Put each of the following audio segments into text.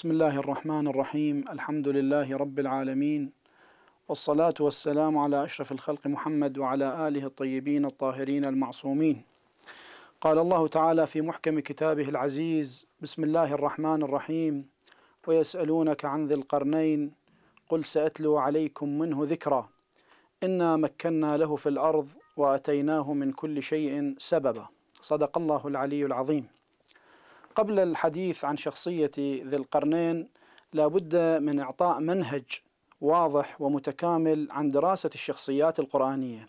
بسم الله الرحمن الرحيم الحمد لله رب العالمين والصلاة والسلام على أشرف الخلق محمد وعلى آله الطيبين الطاهرين المعصومين قال الله تعالى في محكم كتابه العزيز بسم الله الرحمن الرحيم ويسألونك عن ذي القرنين قل سأتلو عليكم منه ذكرى إنا مكنا له في الأرض وأتيناه من كل شيء سببا صدق الله العلي العظيم قبل الحديث عن شخصية ذي القرنين لابد من إعطاء منهج واضح ومتكامل عن دراسة الشخصيات القرآنية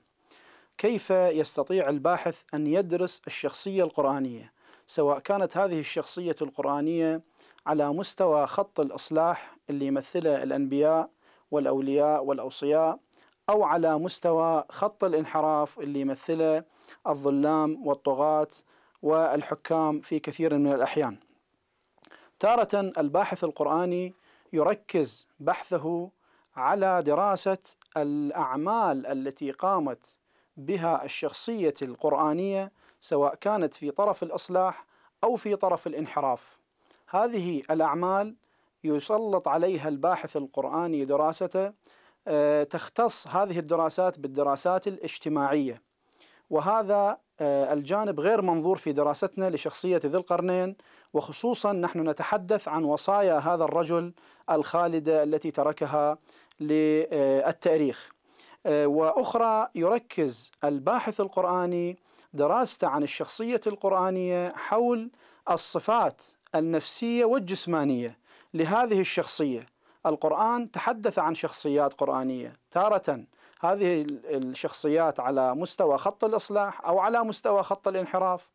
كيف يستطيع الباحث أن يدرس الشخصية القرآنية سواء كانت هذه الشخصية القرآنية على مستوى خط الإصلاح اللي يمثله الأنبياء والأولياء والأوصياء أو على مستوى خط الانحراف اللي يمثله الظلام والطغاة والحكام في كثير من الأحيان تارة الباحث القرآني يركز بحثه على دراسة الأعمال التي قامت بها الشخصية القرآنية سواء كانت في طرف الإصلاح أو في طرف الانحراف هذه الأعمال يسلط عليها الباحث القرآني دراسته آه، تختص هذه الدراسات بالدراسات الاجتماعيه وهذا آه، الجانب غير منظور في دراستنا لشخصية ذي القرنين وخصوصا نحن نتحدث عن وصايا هذا الرجل الخالدة التي تركها للتاريخ آه، وأخرى يركز الباحث القرآني دراسته عن الشخصية القرآنية حول الصفات النفسية والجسمانية لهذه الشخصية القرآن تحدث عن شخصيات قرآنية تارة هذه الشخصيات على مستوى خط الإصلاح أو على مستوى خط الانحراف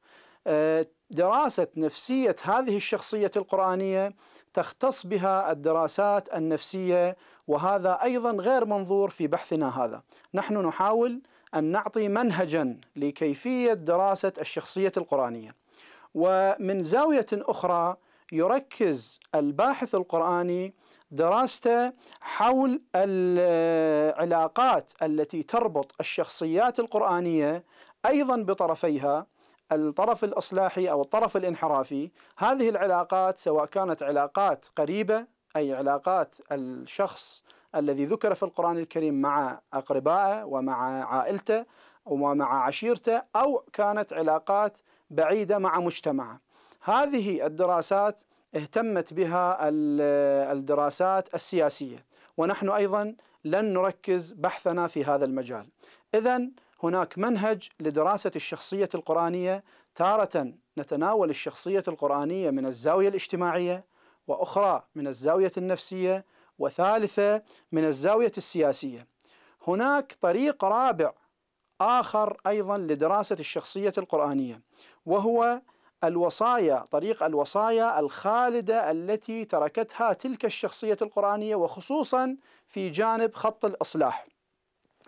آه، دراسة نفسية هذه الشخصية القرآنية تختص بها الدراسات النفسية وهذا أيضا غير منظور في بحثنا هذا نحن نحاول أن نعطي منهجا لكيفية دراسة الشخصية القرآنية ومن زاوية أخرى يركز الباحث القرآني دراسته حول العلاقات التي تربط الشخصيات القرآنية أيضا بطرفيها الطرف الإصلاحي أو الطرف الانحرافي هذه العلاقات سواء كانت علاقات قريبة أي علاقات الشخص الذي ذكر في القرآن الكريم مع أقربائه ومع عائلته ومع عشيرته أو كانت علاقات بعيدة مع مجتمعه هذه الدراسات اهتمت بها الدراسات السياسيه ونحن ايضا لن نركز بحثنا في هذا المجال. اذا هناك منهج لدراسه الشخصيه القرانيه تاره نتناول الشخصيه القرانيه من الزاويه الاجتماعيه واخرى من الزاويه النفسيه وثالثه من الزاويه السياسيه. هناك طريق رابع اخر ايضا لدراسه الشخصيه القرانيه وهو الوصايا طريق الوصايا الخالدة التي تركتها تلك الشخصية القرآنية وخصوصا في جانب خط الإصلاح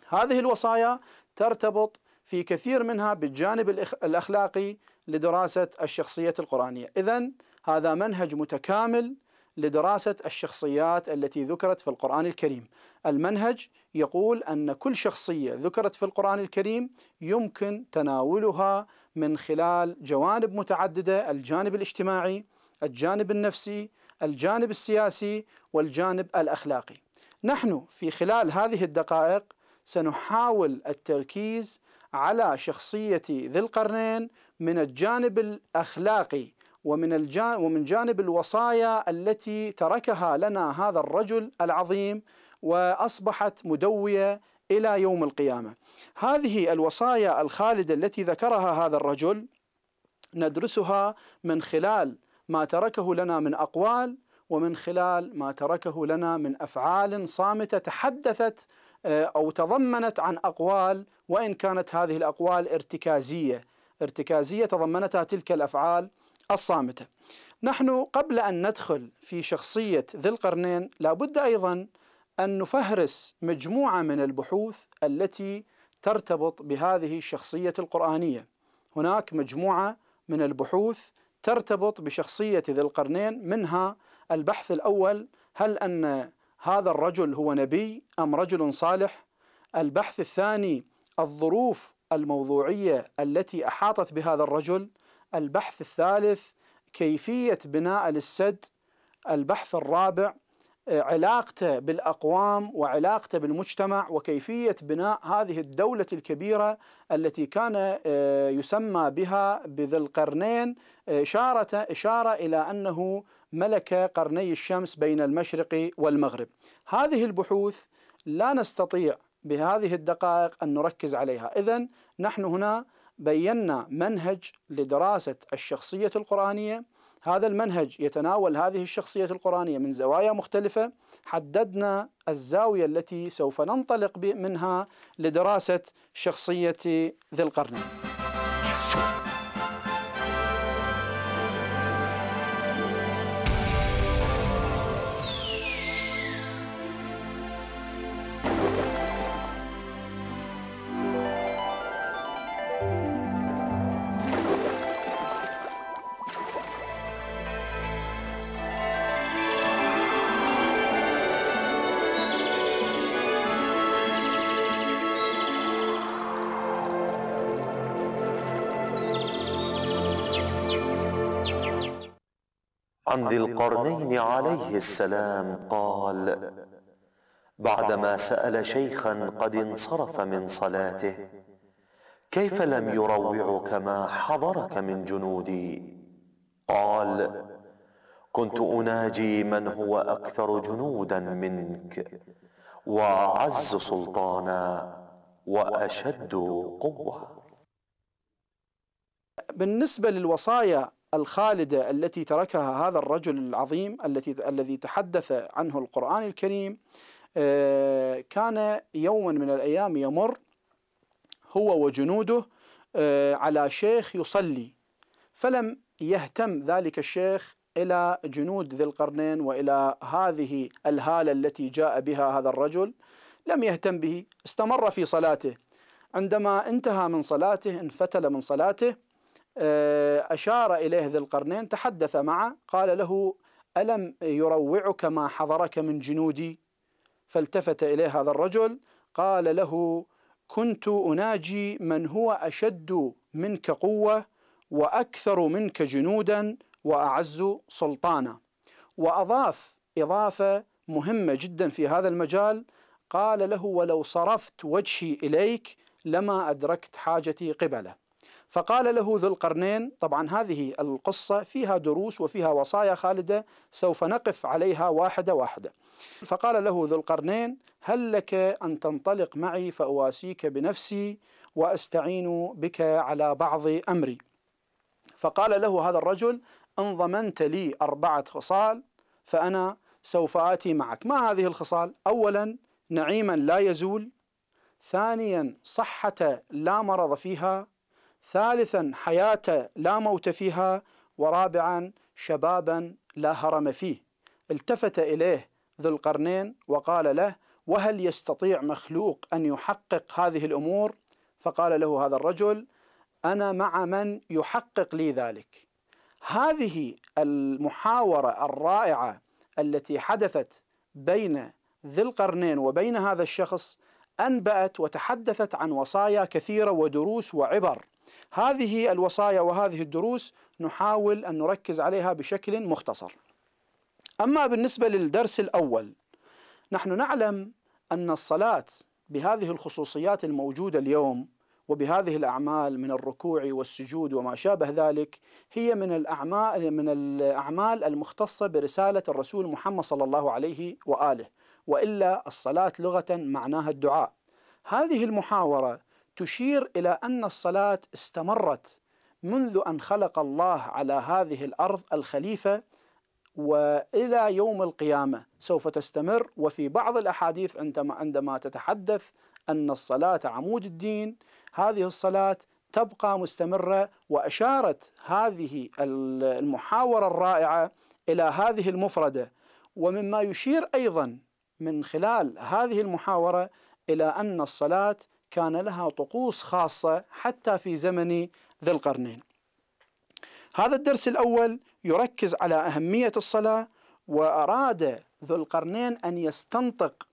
هذه الوصايا ترتبط في كثير منها بالجانب الأخلاقي لدراسة الشخصية القرآنية إذا هذا منهج متكامل لدراسة الشخصيات التي ذكرت في القرآن الكريم المنهج يقول أن كل شخصية ذكرت في القرآن الكريم يمكن تناولها من خلال جوانب متعددة الجانب الاجتماعي الجانب النفسي الجانب السياسي والجانب الأخلاقي نحن في خلال هذه الدقائق سنحاول التركيز على شخصية ذي القرنين من الجانب الأخلاقي ومن الجانب ومن جانب الوصايا التي تركها لنا هذا الرجل العظيم واصبحت مدويه الى يوم القيامه. هذه الوصايا الخالده التي ذكرها هذا الرجل ندرسها من خلال ما تركه لنا من اقوال ومن خلال ما تركه لنا من افعال صامته تحدثت آه، او تضمنت عن اقوال وان كانت هذه الاقوال ارتكازيه، ارتكازيه تضمنتها تلك الافعال الصامتة نحن قبل أن ندخل في شخصية ذي القرنين لابد أيضا أن نفهرس مجموعة من البحوث التي ترتبط بهذه الشخصية القرآنية هناك مجموعة من البحوث ترتبط بشخصية ذي القرنين منها البحث الأول هل أن هذا الرجل هو نبي أم رجل صالح؟ البحث الثاني الظروف الموضوعية التي أحاطت بهذا الرجل البحث الثالث كيفية بناء للسد البحث الرابع آه، علاقته بالأقوام وعلاقته بالمجتمع وكيفية بناء هذه الدولة الكبيرة التي كان آه، يسمى بها بذي القرنين آه، إشارة, إشارة إلى أنه ملك قرني الشمس بين المشرق والمغرب هذه البحوث لا نستطيع بهذه الدقائق أن نركز عليها إذا نحن هنا بينا منهج لدراسة الشخصية القرآنية هذا المنهج يتناول هذه الشخصية القرآنية من زوايا مختلفة حددنا الزاوية التي سوف ننطلق منها لدراسة شخصية ذي القرنين عن ذي القرنين عليه السلام قال بعدما سال شيخا قد انصرف من صلاته كيف لم يروعك ما حضرك من جنودي قال كنت اناجي من هو اكثر جنودا منك واعز سلطانا واشد قوه بالنسبه للوصايا الخالدة التي تركها هذا الرجل العظيم التي الذي تحدث عنه القرآن الكريم آه، كان يوما من الأيام يمر هو وجنوده آه، على شيخ يصلي فلم يهتم ذلك الشيخ إلى جنود ذي القرنين وإلى هذه الهالة التي جاء بها هذا الرجل لم يهتم به استمر في صلاته عندما انتهى من صلاته انفتل من صلاته آه، أشار إليه ذي القرنين تحدث معه قال له ألم يروعك ما حضرك من جنودي فالتفت إليه هذا الرجل قال له كنت أناجي من هو أشد منك قوة وأكثر منك جنودا وأعز سلطانا وأضاف إضافة مهمة جدا في هذا المجال قال له ولو صرفت وجهي إليك لما أدركت حاجتي قبله فقال له ذو القرنين طبعا هذه القصة فيها دروس وفيها وصايا خالدة سوف نقف عليها واحدة واحدة فقال له ذو القرنين هل لك أن تنطلق معي فأواسيك بنفسي وأستعين بك على بعض أمري فقال له هذا الرجل إن ضمنت لي أربعة خصال فأنا سوف آتي معك ما هذه الخصال؟ أولا نعيما لا يزول ثانيا صحة لا مرض فيها ثالثا حياة لا موت فيها ورابعا شبابا لا هرم فيه التفت إليه ذو القرنين وقال له وهل يستطيع مخلوق أن يحقق هذه الأمور فقال له هذا الرجل أنا مع من يحقق لي ذلك هذه المحاورة الرائعة التي حدثت بين ذي القرنين وبين هذا الشخص انبأت وتحدثت عن وصايا كثيرة ودروس وعبر هذه الوصايا وهذه الدروس نحاول ان نركز عليها بشكل مختصر. اما بالنسبه للدرس الاول نحن نعلم ان الصلاه بهذه الخصوصيات الموجوده اليوم وبهذه الاعمال من الركوع والسجود وما شابه ذلك هي من الاعمال من الاعمال المختصه برساله الرسول محمد صلى الله عليه واله والا الصلاه لغه معناها الدعاء. هذه المحاوره تشير الى ان الصلاه استمرت منذ ان خلق الله على هذه الارض الخليفه والى يوم القيامه سوف تستمر وفي بعض الاحاديث عندما عندما تتحدث ان الصلاه عمود الدين هذه الصلاه تبقى مستمره واشارت هذه المحاوره الرائعه الى هذه المفرده ومما يشير ايضا من خلال هذه المحاوره الى ان الصلاه كان لها طقوس خاصة حتى في زمن ذي القرنين. هذا الدرس الأول يركز على أهمية الصلاة وأراد ذو القرنين أن يستنطق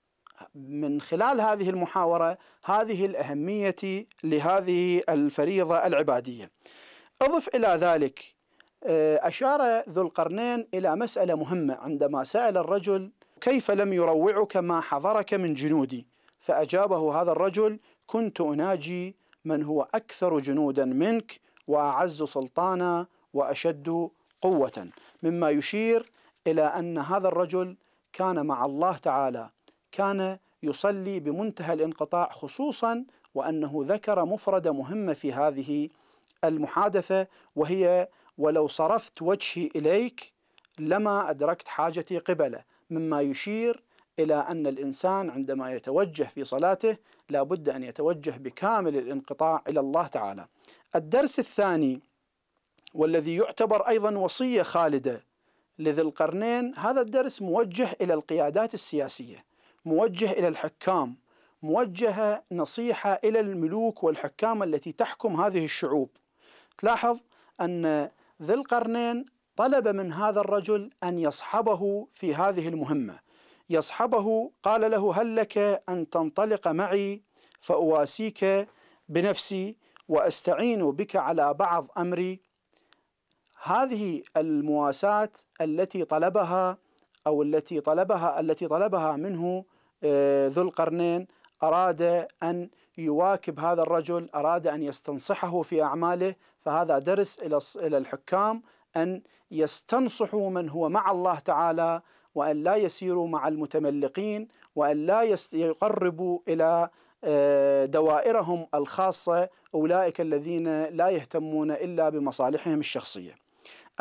من خلال هذه المحاورة هذه الأهمية لهذه الفريضة العبادية. أضف إلى ذلك آه، أشار ذو القرنين إلى مسألة مهمة عندما سأل الرجل كيف لم يروعك ما حضرك من جنودي؟ فأجابه هذا الرجل كنت أناجي من هو أكثر جنودا منك وأعز سلطانا وأشد قوة مما يشير إلى أن هذا الرجل كان مع الله تعالى كان يصلي بمنتهى الانقطاع خصوصا وأنه ذكر مفردة مهمة في هذه المحادثة وهي ولو صرفت وجهي إليك لما أدركت حاجتي قبله مما يشير إلى أن الإنسان عندما يتوجه في صلاته لا بد أن يتوجه بكامل الانقطاع إلى الله تعالى الدرس الثاني والذي يعتبر أيضا وصية خالدة لذي القرنين هذا الدرس موجه إلى القيادات السياسية موجه إلى الحكام موجهة نصيحة إلى الملوك والحكام التي تحكم هذه الشعوب تلاحظ أن ذي القرنين طلب من هذا الرجل أن يصحبه في هذه المهمة يصحبه قال له هل لك أن تنطلق معي فأواسيك بنفسي وأستعين بك على بعض أمري هذه المواساة التي طلبها أو التي طلبها التي طلبها منه آه، ذو القرنين أراد أن يواكب هذا الرجل أراد أن يستنصحه في أعماله فهذا درس إلى الحكام أن يستنصحوا من هو مع الله تعالى وأن لا يسيروا مع المتملقين وأن لا يقربوا إلى آه، دوائرهم الخاصة أولئك الذين لا يهتمون إلا بمصالحهم الشخصية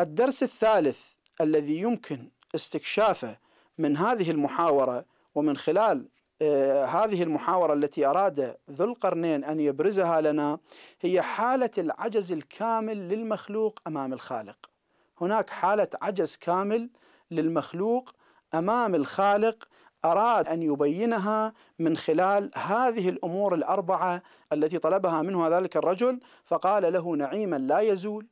الدرس الثالث الذي يمكن استكشافه من هذه المحاورة ومن خلال آه، هذه المحاورة التي أراد ذو القرنين أن يبرزها لنا هي حالة العجز الكامل للمخلوق أمام الخالق هناك حالة عجز كامل للمخلوق امام الخالق اراد ان يبينها من خلال هذه الامور الاربعه التي طلبها منه ذلك الرجل فقال له نعيما لا يزول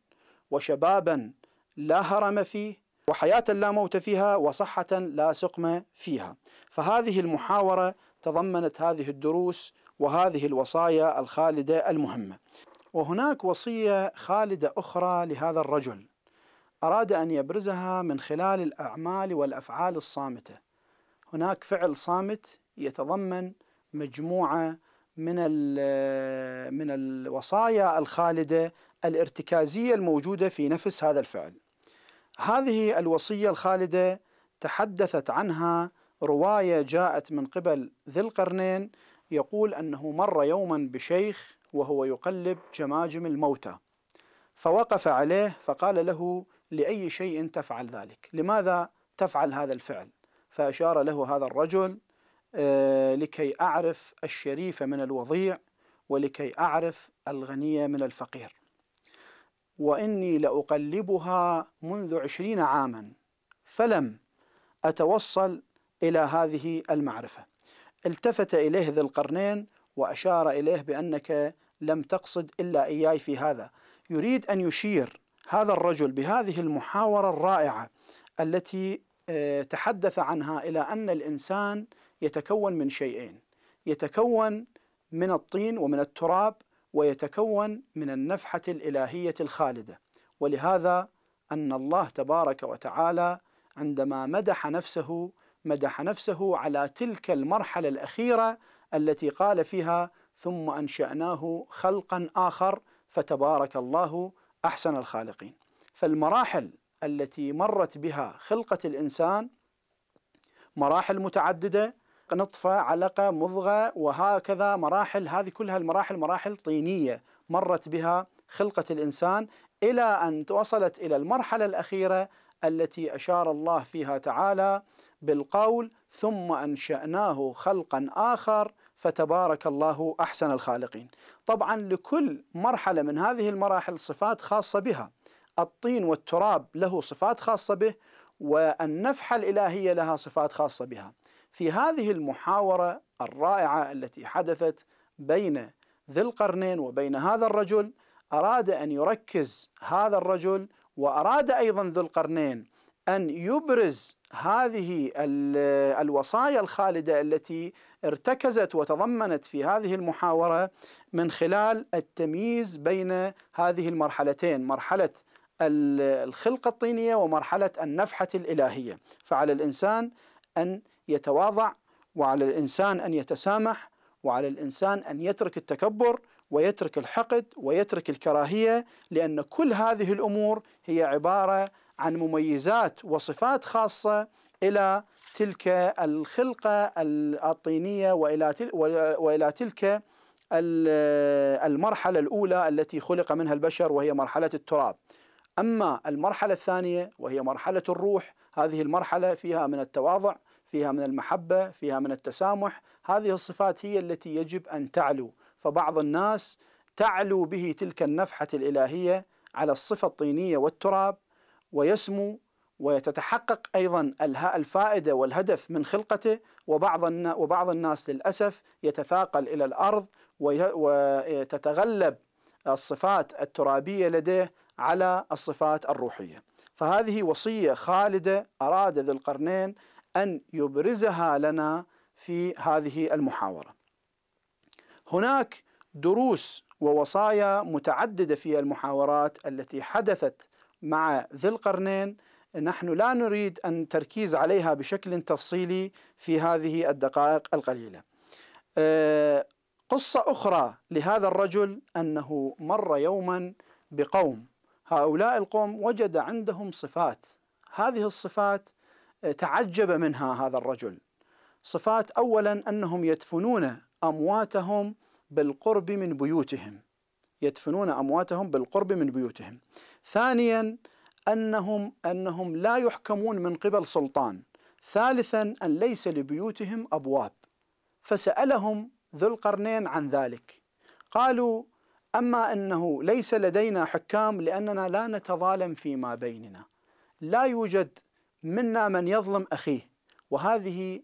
وشبابا لا هرم فيه وحياه لا موت فيها وصحه لا سقم فيها فهذه المحاوره تضمنت هذه الدروس وهذه الوصايا الخالده المهمه وهناك وصيه خالده اخرى لهذا الرجل أراد أن يبرزها من خلال الأعمال والأفعال الصامتة هناك فعل صامت يتضمن مجموعة من من الوصايا الخالدة الارتكازية الموجودة في نفس هذا الفعل هذه الوصية الخالدة تحدثت عنها رواية جاءت من قبل ذي القرنين يقول أنه مر يوما بشيخ وهو يقلب جماجم الموتى فوقف عليه فقال له لأي شيء تفعل ذلك لماذا تفعل هذا الفعل فأشار له هذا الرجل آه، لكي أعرف الشريف من الوضيع ولكي أعرف الغني من الفقير وإني لأقلبها منذ عشرين عاما فلم أتوصل إلى هذه المعرفة التفت إليه ذي القرنين وأشار إليه بأنك لم تقصد إلا إياي في هذا يريد أن يشير هذا الرجل بهذه المحاورة الرائعة التي آه، تحدث عنها إلى أن الإنسان يتكون من شيئين يتكون من الطين ومن التراب ويتكون من النفحة الإلهية الخالدة ولهذا أن الله تبارك وتعالى عندما مدح نفسه مدح نفسه على تلك المرحلة الأخيرة التي قال فيها ثم أنشأناه خلقا آخر فتبارك الله احسن الخالقين فالمراحل التي مرت بها خلقه الانسان مراحل متعدده نطفه علقه مضغه وهكذا مراحل هذه كلها المراحل مراحل طينيه مرت بها خلقه الانسان الى ان وصلت الى المرحله الاخيره التي اشار الله فيها تعالى بالقول ثم انشاناه خلقا اخر فتبارك الله احسن الخالقين. طبعا لكل مرحله من هذه المراحل صفات خاصه بها. الطين والتراب له صفات خاصه به والنفحه الالهيه لها صفات خاصه بها. في هذه المحاوره الرائعه التي حدثت بين ذي القرنين وبين هذا الرجل اراد ان يركز هذا الرجل واراد ايضا ذو القرنين ان يبرز هذه الوصايا الخالده التي ارتكزت وتضمنت في هذه المحاوره من خلال التمييز بين هذه المرحلتين مرحله الخلقه الطينيه ومرحله النفحه الالهيه فعلى الانسان ان يتواضع وعلى الانسان ان يتسامح وعلى الانسان ان يترك التكبر ويترك الحقد ويترك الكراهيه لان كل هذه الامور هي عباره عن مميزات وصفات خاصة إلى تلك الخلقة الطينية وإلى وإلى تلك المرحلة الأولى التي خلق منها البشر وهي مرحلة التراب أما المرحلة الثانية وهي مرحلة الروح هذه المرحلة فيها من التواضع فيها من المحبة فيها من التسامح هذه الصفات هي التي يجب أن تعلو فبعض الناس تعلو به تلك النفحة الإلهية على الصفة الطينية والتراب ويسمو وتتحقق ايضا الفائده والهدف من خلقته وبعض وبعض الناس للاسف يتثاقل الى الارض وتتغلب الصفات الترابيه لديه على الصفات الروحيه. فهذه وصيه خالده اراد ذو القرنين ان يبرزها لنا في هذه المحاوره. هناك دروس ووصايا متعدده في المحاورات التي حدثت مع ذي القرنين نحن لا نريد أن تركيز عليها بشكل تفصيلي في هذه الدقائق القليلة آه، قصة أخرى لهذا الرجل أنه مر يوما بقوم هؤلاء القوم وجد عندهم صفات هذه الصفات آه، تعجب منها هذا الرجل صفات أولا أنهم يدفنون أمواتهم بالقرب من بيوتهم يدفنون أمواتهم بالقرب من بيوتهم ثانيا انهم انهم لا يحكمون من قبل سلطان ثالثا ان ليس لبيوتهم ابواب فسالهم ذو القرنين عن ذلك قالوا اما انه ليس لدينا حكام لاننا لا نتظالم فيما بيننا لا يوجد منا من يظلم اخيه وهذه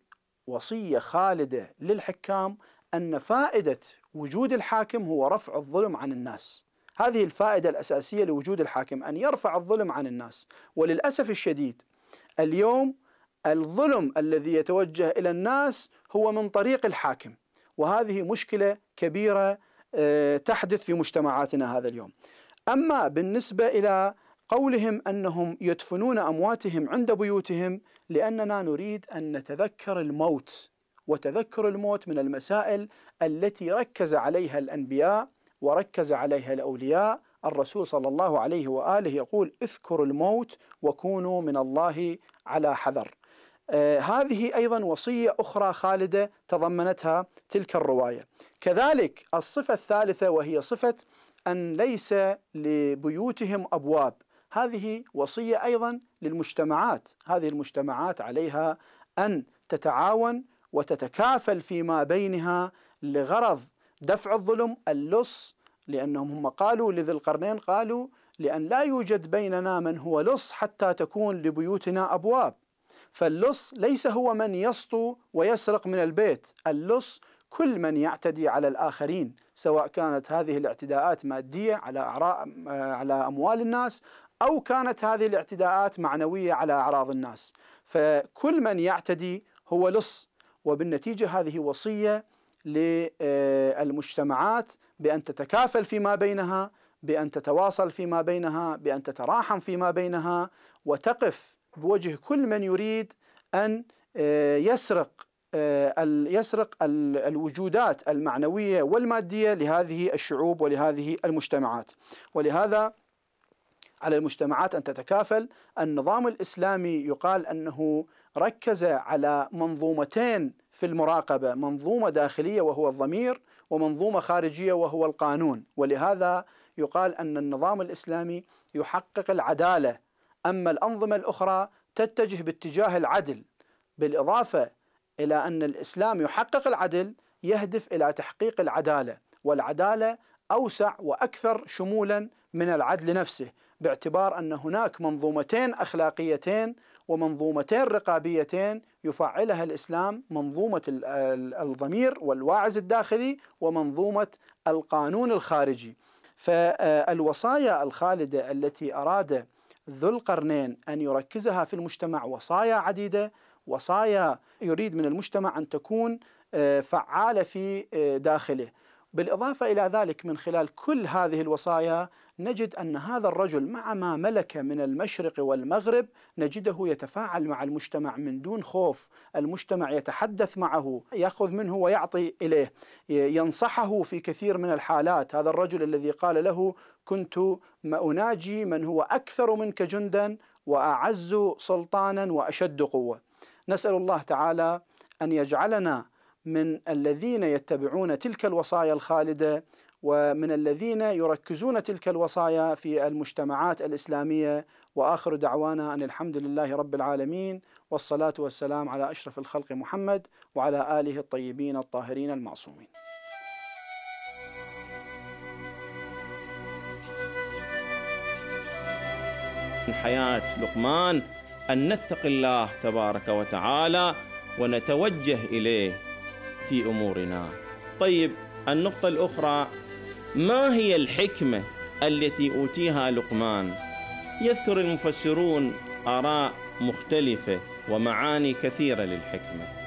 وصيه خالده للحكام ان فائده وجود الحاكم هو رفع الظلم عن الناس هذه الفائدة الأساسية لوجود الحاكم أن يرفع الظلم عن الناس وللأسف الشديد اليوم الظلم الذي يتوجه إلى الناس هو من طريق الحاكم وهذه مشكلة كبيرة آه، تحدث في مجتمعاتنا هذا اليوم أما بالنسبة إلى قولهم انهم يدفنون امواتهم عند بيوتهم لاننا نريد ان نتذكر الموت وتذكر الموت من المسائل التي ركز عليها الانبياء وركز عليها الأولياء الرسول صلى الله عليه وآله يقول اذكروا الموت وكونوا من الله على حذر آه، هذه أيضا وصية أخرى خالدة تضمنتها تلك الرواية كذلك الصفة الثالثة وهي صفة أن ليس لبيوتهم أبواب هذه وصية أيضا للمجتمعات هذه المجتمعات عليها أن تتعاون وتتكافل فيما بينها لغرض دفع الظلم اللص لأنهم هم قالوا لذي القرنين قالوا لأن لا يوجد بيننا من هو لص حتى تكون لبيوتنا أبواب فاللص ليس هو من يسطو ويسرق من البيت اللص كل من يعتدي على الآخرين سواء كانت هذه الاعتداءات مادية على على أموال الناس أو كانت هذه الاعتداءات معنوية على أعراض الناس فكل من يعتدي هو لص وبالنتيجة هذه وصية للمجتمعات بأن تتكافل فيما بينها بأن تتواصل فيما بينها بأن تتراحم فيما بينها وتقف بوجه كل من يريد أن آه، يسرق آه، يسرق الوجودات المعنوية والمادية لهذه الشعوب ولهذه المجتمعات ولهذا على المجتمعات أن تتكافل النظام الإسلامي يقال أنه ركز على منظومتين في المراقبة منظومة داخلية وهو الضمير ومنظومة خارجية وهو القانون ولهذا يقال أن النظام الإسلامي يحقق العدالة أما الأنظمة الأخرى تتجه باتجاه العدل بالإضافة إلى أن الإسلام يحقق العدل يهدف إلى تحقيق العدالة والعدالة أوسع وأكثر شمولا من العدل نفسه باعتبار أن هناك منظومتين أخلاقيتين ومنظومتين رقابيتين يفعلها الاسلام منظومه الضمير والواعز الداخلي ومنظومه القانون الخارجي. فالوصايا الخالده التي اراد ذو القرنين ان يركزها في المجتمع وصايا عديده، وصايا يريد من المجتمع ان تكون آه، فعاله في آه، داخله. بالإضافة إلى ذلك من خلال كل هذه الوصايا نجد أن هذا الرجل مع ما ملك من المشرق والمغرب نجده يتفاعل مع المجتمع من دون خوف المجتمع يتحدث معه يأخذ منه ويعطي إليه ينصحه في كثير من الحالات هذا الرجل الذي قال له كنت ما أناجي من هو أكثر منك جندا وأعز سلطانا وأشد قوة نسأل الله تعالى أن يجعلنا من الذين يتبعون تلك الوصايا الخالده ومن الذين يركزون تلك الوصايا في المجتمعات الاسلاميه واخر دعوانا ان الحمد لله رب العالمين والصلاه والسلام على اشرف الخلق محمد وعلى اله الطيبين الطاهرين المعصومين. من حياه لقمان ان نتقي الله تبارك وتعالى ونتوجه اليه في امورنا. طيب النقطة الاخرى ما هي الحكمة التي اوتيها لقمان؟ يذكر المفسرون اراء مختلفة ومعاني كثيرة للحكمة.